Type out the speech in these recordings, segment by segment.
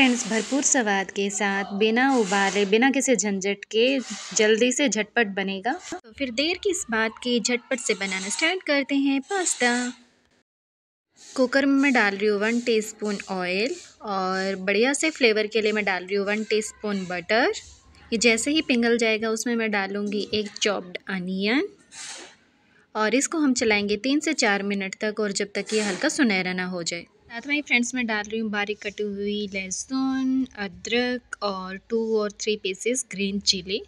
friends भरपूर स्वाद के साथ बिना उबाले बिना किसी झंझट के जल्दी से झटपट बनेगा तो फिर देर की इस बात की झटपट से बनाना स्टार्ट करते हैं पास्ता कुकर में मैं डाल रही हूँ वन टीस्पून ऑयल और बढ़िया से फ्लेवर के लिए मैं डाल रही हूँ वन टीस्पून बटर ये जैसे ही पिंगल जाएगा उसमें मैं डालूँगी एक चॉप्ड अनियन और इसको हम चलाएंगे तीन से चार मिनट तक और जब तक ये हल्का सुनहरा ना हो जाए साथ में ही फ्रेंड्स मैं डाल रही हूँ बारीक कटी हुई लहसुन अदरक और टू और थ्री पीसेस ग्रीन चिली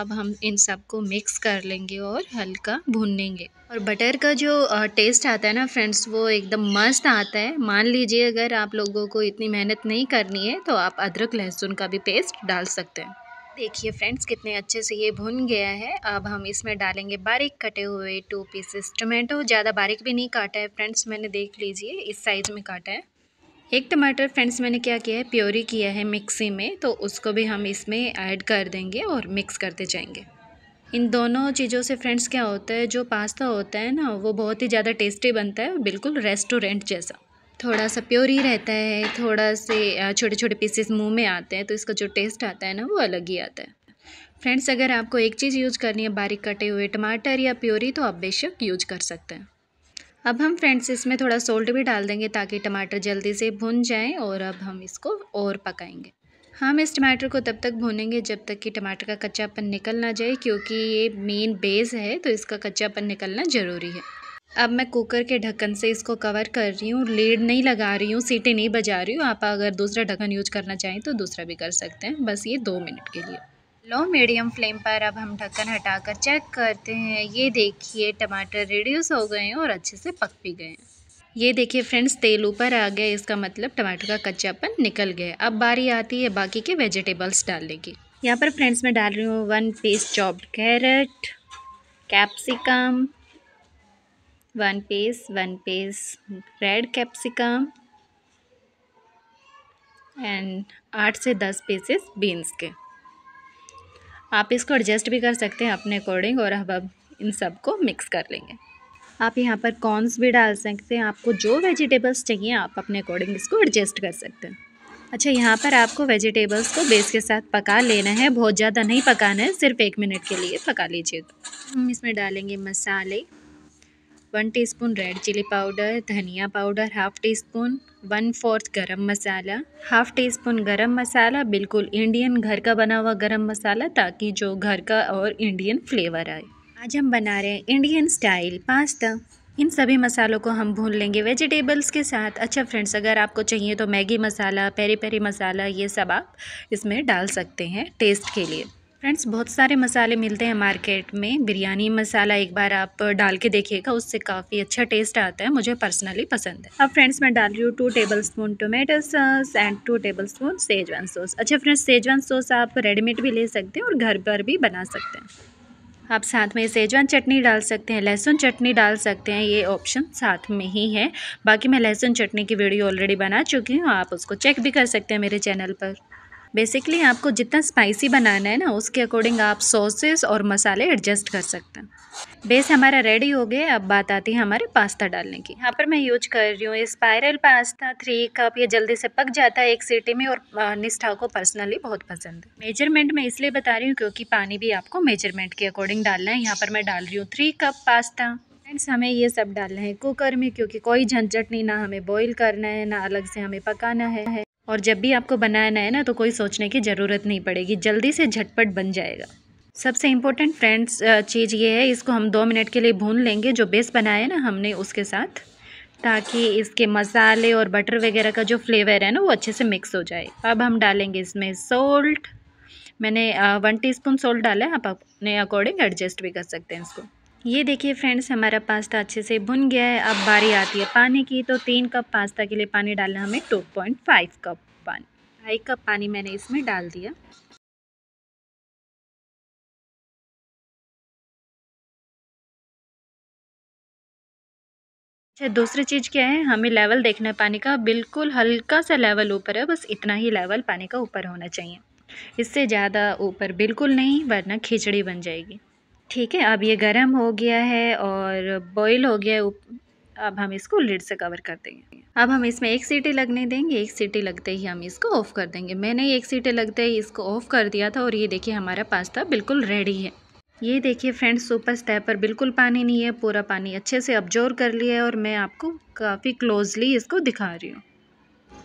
अब हम इन सबको मिक्स कर लेंगे और हल्का भूनेंगे और बटर का जो टेस्ट आता है ना फ्रेंड्स वो एकदम मस्त आता है मान लीजिए अगर आप लोगों को इतनी मेहनत नहीं करनी है तो आप अदरक लहसुन का भी पेस्ट डाल सकते हैं देखिए फ्रेंड्स कितने अच्छे से ये भुन गया है अब हम इसमें डालेंगे बारीक कटे हुए टू पीसेस टोमेटो ज़्यादा बारीक भी नहीं काटा है फ्रेंड्स मैंने देख लीजिए इस साइज़ में काटा है एक टमाटर फ्रेंड्स मैंने क्या किया है प्योरी किया है मिक्सी में तो उसको भी हम इसमें ऐड कर देंगे और मिक्स करते जाएंगे इन दोनों चीज़ों से फ्रेंड्स क्या होता है जो पास्ता होता है ना वो बहुत ही ज़्यादा टेस्टी बनता है बिल्कुल रेस्टोरेंट जैसा थोड़ा सा प्योरी रहता है थोड़ा से छोटे छोटे पीसेस मुंह में आते हैं तो इसका जो टेस्ट आता है ना वो अलग ही आता है फ्रेंड्स अगर आपको एक चीज़ यूज़ करनी है बारीक कटे हुए टमाटर या प्योरी तो आप बेशक यूज कर सकते हैं अब हम फ्रेंड्स इसमें थोड़ा सोल्ट भी डाल देंगे ताकि टमाटर जल्दी से भुन जाएँ और अब हम इसको और पकाएंगे हम इस टमाटर को तब तक भूनेंगे जब तक कि टमाटर का कच्चापन निकल ना जाए क्योंकि ये मेन बेस है तो इसका कच्चापन निकलना ज़रूरी है अब मैं कुकर के ढक्कन से इसको कवर कर रही हूँ लेड नहीं लगा रही हूँ सीटें नहीं बजा रही हूँ आप अगर दूसरा ढक्कन यूज करना चाहें तो दूसरा भी कर सकते हैं बस ये दो मिनट के लिए लो मीडियम फ्लेम पर अब हम ढक्कन हटाकर चेक करते हैं ये देखिए टमाटर रिड्यूस हो गए हैं और अच्छे से पक भी गए हैं ये देखिए फ्रेंड्स तेल ऊपर आ गया इसका मतलब टमाटर का कच्चापन निकल गया अब बारी आती है बाकी के वेजिटेबल्स डालने की यहाँ पर फ्रेंड्स मैं डाल रही हूँ one piece chopped carrot capsicum one piece one piece red capsicum and आठ से दस पीसेस बीन्स के आप इसको एडजस्ट भी कर सकते हैं अपने अकॉर्डिंग और अब अब इन सब को मिक्स कर लेंगे आप यहाँ पर कॉर्नस भी डाल सकते हैं आपको जो वेजिटेबल्स चाहिए आप अपने अकॉर्डिंग इसको एडजस्ट कर सकते हैं अच्छा यहाँ पर आपको वेजिटेबल्स को बेस के साथ पका लेना है बहुत ज़्यादा नहीं पकाना है सिर्फ एक मिनट के लिए पका तो हम इसमें डालेंगे मसाले one teaspoon red chilli powder धनिया powder half teaspoon one fourth गरम मसाला हाफ़ टी स्पून गरम मसाला बिल्कुल इंडियन घर का बना हुआ गरम मसाला ताकि जो घर का और इंडियन फ्लेवर आए आज हम बना रहे हैं इंडियन स्टाइल पास्ता इन सभी मसालों को हम भून लेंगे वेजिटेबल्स के साथ अच्छा फ्रेंड्स अगर आपको चाहिए तो मैगी मसाला पेरी पेरी मसाला ये सब आप इसमें डाल सकते हैं टेस्ट के लिए फ्रेंड्स बहुत सारे मसाले मिलते हैं मार्केट में बिरयानी मसाला एक बार आप डाल के देखिएगा उससे काफ़ी अच्छा टेस्ट आता है मुझे पर्सनली पसंद है अब फ्रेंड्स मैं डाल रही हूँ two tablespoon tomato sauce and two tablespoon Schezwan sauce अच्छा फ्रेंड्स सेजवान सॉस आप रेडीमेड भी ले सकते हैं और घर पर भी बना सकते हैं आप साथ में सेजवान चटनी डाल सकते हैं लहसुन चटनी डाल सकते हैं ये ऑप्शन साथ में ही है बाकी मैं लहसुन चटनी की वीडियो ऑलरेडी बना चुकी हूँ आप उसको चेक भी कर सकते हैं मेरे चैनल पर बेसिकली आपको जितना स्पाइसी बनाना है ना उसके अकॉर्डिंग आप सॉसेस और मसाले एडजस्ट कर सकते हैं बेस हमारा रेडी हो गया अब बात आती है हमारे पास्ता डालने की यहाँ पर मैं यूज कर रही हूँ स्पायरल पास्ता थ्री कप ये जल्दी से पक जाता है एक सीटी में और निष्ठा को पर्सनली बहुत पसंद है मेजरमेंट मैं इसलिए बता रही हूँ क्योंकि पानी भी आपको मेजरमेंट के अकॉर्डिंग डालना है यहाँ पर मैं डाल रही हूँ थ्री कप पास्ता फ्रेंड्स हमें ये सब डालना है कुकर में क्योंकि कोई झंझट नहीं ना हमें बॉईल करना है ना अलग से हमें पकाना है और जब भी आपको बनाना है ना तो कोई सोचने की ज़रूरत नहीं पड़ेगी जल्दी से झटपट बन जाएगा सबसे इम्पोर्टेंट फ्रेंड्स चीज़ ये है इसको हम दो मिनट के लिए भून लेंगे जो बेस बनाया ना हमने उसके साथ ताकि इसके मसाले और बटर वगैरह का जो फ्लेवर है ना वो अच्छे से मिक्स हो जाए अब हम डालेंगे इसमें सोल्ट मैंने वन टीस्पून सोल्ट डाला है आप अपने अकॉर्डिंग एडजस्ट भी कर सकते हैं इसको ये देखिए फ्रेंड्स हमारा पास्ता अच्छे से भुन गया है अब बारी आती है पानी की तो तीन कप पास्ता के लिए पानी डालना हमें टू पॉइंट फाइव कप ढाई कप पानी मैंने इसमें डाल दिया अच्छा दूसरी चीज़ क्या है हमें लेवल देखना है पानी का बिल्कुल हल्का सा लेवल ऊपर है बस इतना ही लेवल पानी का ऊपर होना चाहिए इससे ज़्यादा ऊपर बिल्कुल नहीं वरना खिचड़ी बन जाएगी ठीक है अब ये गर्म हो गया है और बॉईल हो गया है अब हम इसको लिड से कवर कर देंगे अब हम इसमें एक सीटी लगने देंगे एक सीटी लगते ही हम इसको ऑफ़ कर देंगे मैंने एक सीटी लगते ही इसको ऑफ़ कर दिया था और ये देखिए हमारा पास्ता बिल्कुल रेडी है ये देखिए फ्रेंड्स सुपर स्टेप पर बिल्कुल पानी नहीं है पूरा पानी अच्छे से अब्जोर कर लिया है और मैं आपको काफ़ी क्लोजली इसको दिखा रही हूँ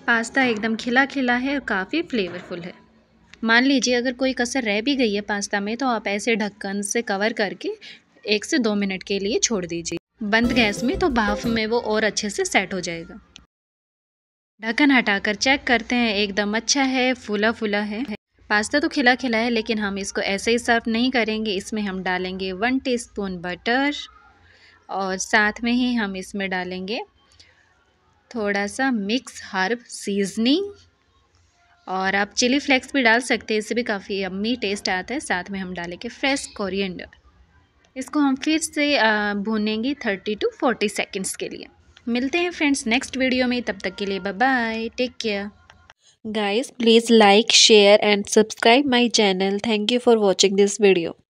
पास्ता एकदम खिला खिला है और काफ़ी फ्लेवरफुल है मान लीजिए अगर कोई कसर रह भी गई है पास्ता में तो आप ऐसे ढक्कन से कवर करके एक से दो मिनट के लिए छोड़ दीजिए बंद गैस में तो भाफ में वो और अच्छे से सेट हो जाएगा ढक्कन हटाकर चेक करते हैं एकदम अच्छा है फूला फूला है पास्ता तो खिला खिला है लेकिन हम इसको ऐसे ही सर्व नहीं करेंगे इसमें हम डालेंगे वन टीस्पून बटर और साथ में ही हम इसमें डालेंगे थोड़ा सा मिक्स हर्ब सीजनिंग और आप चिली फ्लेक्स भी डाल सकते हैं इससे भी काफ़ी अम्मी टेस्ट आता है साथ में हम डालेंगे फ्रेश कोरिएंडर इसको हम फिर से भूनेंगे थर्टी टू फोर्टी सेकेंड्स के लिए मिलते हैं फ्रेंड्स नेक्स्ट वीडियो में तब तक के लिए bye bye take care guys please like share and subscribe my channel thank you for watching this video